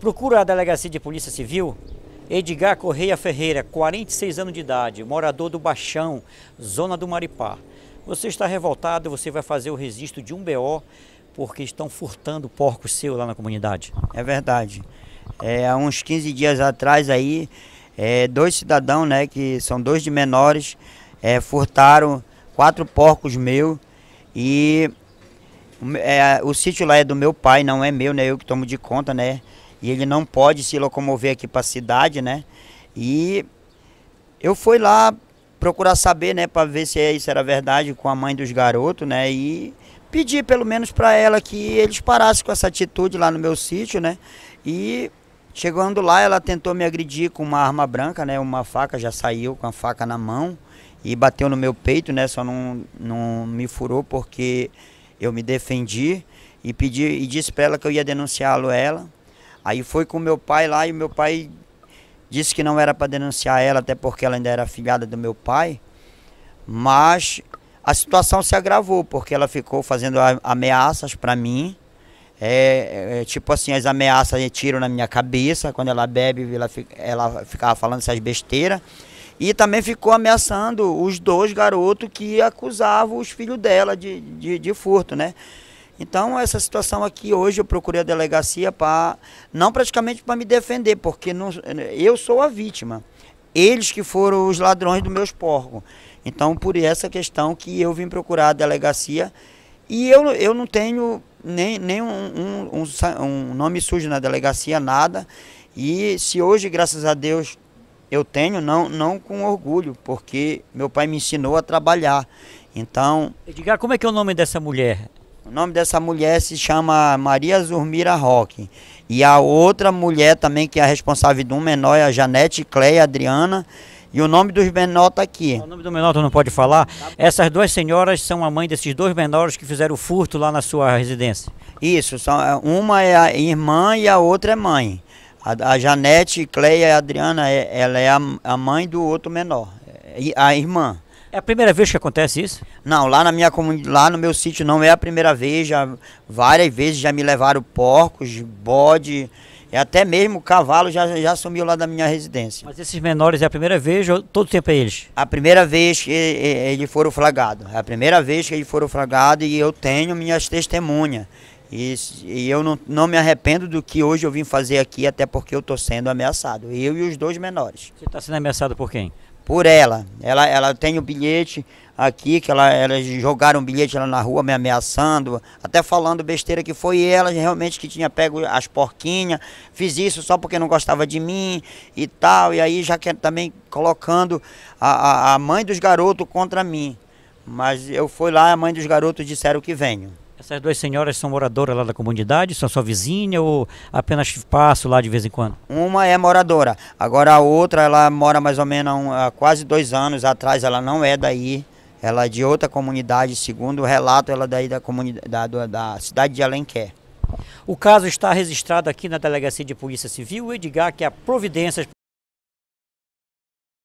Procura a Delegacia de Polícia Civil Edgar Correia Ferreira, 46 anos de idade, morador do Baixão, zona do Maripá. Você está revoltado, você vai fazer o registro de um BO porque estão furtando porcos seu lá na comunidade. É verdade. É, há uns 15 dias atrás aí, é, dois cidadãos, né, que são dois de menores, é, furtaram quatro porcos meus e é, o sítio lá é do meu pai, não é meu, né? Eu que tomo de conta, né? e ele não pode se locomover aqui para a cidade, né? E eu fui lá procurar saber, né, para ver se isso era verdade com a mãe dos garotos, né? E pedi pelo menos para ela que eles parassem com essa atitude lá no meu sítio, né? E chegando lá, ela tentou me agredir com uma arma branca, né? Uma faca já saiu com a faca na mão e bateu no meu peito, né? Só não, não me furou porque eu me defendi e pedi e disse para ela que eu ia denunciá-lo ela. Aí foi com meu pai lá e meu pai disse que não era para denunciar ela, até porque ela ainda era filhada do meu pai. Mas a situação se agravou, porque ela ficou fazendo ameaças para mim. É, é, é, tipo assim, as ameaças tiro na minha cabeça. Quando ela bebe, ela, ela ficava falando essas besteiras. E também ficou ameaçando os dois garotos que acusavam os filhos dela de, de, de furto, né? Então, essa situação aqui hoje eu procurei a delegacia para não praticamente para me defender, porque não, eu sou a vítima. Eles que foram os ladrões dos meus porcos. Então, por essa questão que eu vim procurar a delegacia e eu, eu não tenho nem, nem um, um, um, um nome sujo na delegacia, nada. E se hoje, graças a Deus, eu tenho, não, não com orgulho, porque meu pai me ensinou a trabalhar. Então. Edgar, como é que é o nome dessa mulher? O nome dessa mulher se chama Maria Zurmira Roque. E a outra mulher também, que é a responsável do um menor, é a Janete Cleia Adriana. E o nome dos menores está aqui. O nome do menor tu não pode falar? Essas duas senhoras são a mãe desses dois menores que fizeram o furto lá na sua residência. Isso, são, é, uma é a irmã e a outra é mãe. A, a Janete Cleia Adriana, é, ela é a, a mãe do outro menor, é, a irmã. É a primeira vez que acontece isso? Não, lá na minha lá no meu sítio não é a primeira vez, já várias vezes já me levaram porcos, bode, e até mesmo cavalo já, já sumiu lá da minha residência. Mas esses menores é a primeira vez ou todo tempo é eles? A primeira vez que eles foram flagrados. É a primeira vez que eles foram flagrados e eu tenho minhas testemunhas. E, e eu não, não me arrependo do que hoje eu vim fazer aqui, até porque eu estou sendo ameaçado. Eu e os dois menores. Você está sendo ameaçado por quem? por ela. Ela, ela tem o um bilhete aqui, que ela, elas jogaram um bilhete lá na rua me ameaçando, até falando besteira que foi ela realmente que tinha pego as porquinhas, fiz isso só porque não gostava de mim e tal, e aí já que é também colocando a, a, a mãe dos garotos contra mim. Mas eu fui lá, a mãe dos garotos disseram que venho. Essas duas senhoras são moradoras lá da comunidade? São sua vizinha ou apenas passo lá de vez em quando? Uma é moradora, agora a outra ela mora mais ou menos um, há quase dois anos atrás, ela não é daí. Ela é de outra comunidade, segundo o relato, ela é daí da, comunidade, da, da, cidade de Alenquer. O caso está registrado aqui na Delegacia de Polícia Civil. O Edgar que é a providências